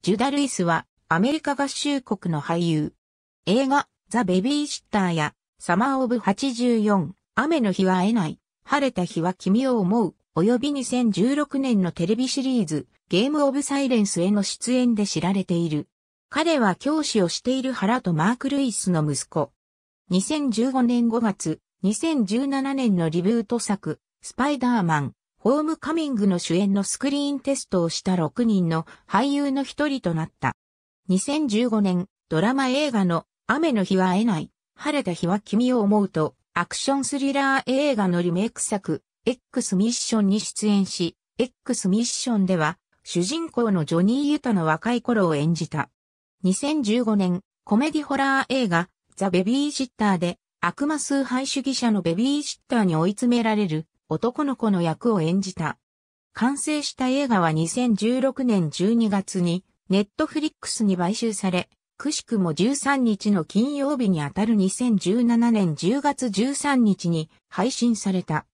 ジュダ・ルイスはアメリカ合衆国の俳優。映画ザ・ベビーシッターやサマー・オブ・84、雨の日は会えない、晴れた日は君を思う、および2016年のテレビシリーズゲーム・オブ・サイレンスへの出演で知られている。彼は教師をしているハラとマーク・ルイスの息子。2015年5月、2017年のリブート作、スパイダーマン、ホームカミングの主演のスクリーンテストをした6人の俳優の一人となった。2015年、ドラマ映画の雨の日は会えない、晴れた日は君を思うと、アクションスリラー映画のリメイク作、X ミッションに出演し、X ミッションでは、主人公のジョニー・ユタの若い頃を演じた。2015年、コメディホラー映画、ザ・ベビーシッターで、悪魔崇拝主義者のベビーシッターに追い詰められる、男の子の役を演じた。完成した映画は2016年12月に、ネットフリックスに買収され、くしくも13日の金曜日にあたる2017年10月13日に配信された。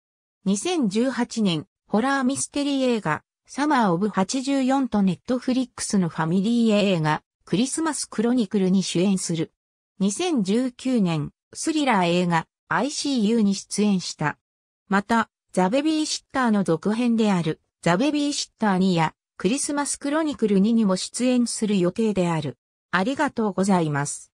2018年、ホラーミステリー映画、サマーオブ84とネットフリックスのファミリー映画、クリスマスクロニクルに主演する。2019年、スリラー映画、ICU に出演した。また、ザ・ベビーシッターの続編である、ザ・ベビーシッター2や、クリスマスクロニクル2にも出演する予定である。ありがとうございます。